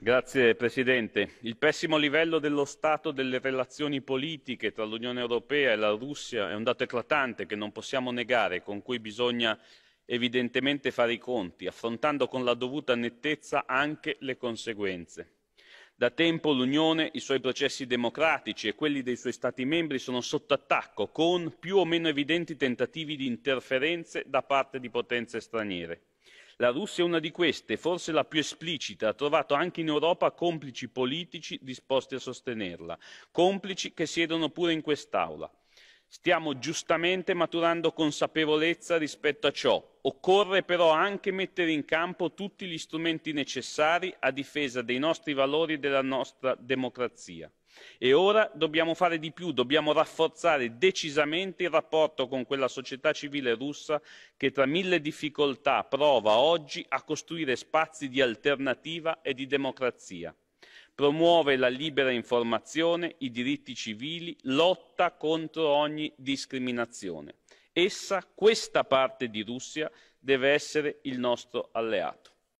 Signor Presidente onorevoli colleghi il pessimo livello dello stato delle relazioni politiche tra l'unione europea e la russia è un dato eclatante che non possiamo negare e con cui bisogna evidentemente fare i conti affrontando con la dovuta nettezza anche le conseguenze. da tempo l'unione i suoi processi democratici e quelli dei suoi stati membri sono sotto attacco con più o meno evidenti tentativi di interferenze da parte di potenze straniere. La Russia è una di queste, forse la più esplicita, ha trovato anche in Europa complici politici disposti a sostenerla, complici che siedono pure in quest'Aula. Stiamo giustamente maturando consapevolezza rispetto a ciò. Occorre però anche mettere in campo tutti gli strumenti necessari a difesa dei nostri valori e della nostra democrazia. E ora dobbiamo fare di più, dobbiamo rafforzare decisamente il rapporto con quella società civile russa che tra mille difficoltà prova oggi a costruire spazi di alternativa e di democrazia promuove la libera informazione, i diritti civili, lotta contro ogni discriminazione. Essa, questa parte di Russia, deve essere il nostro alleato.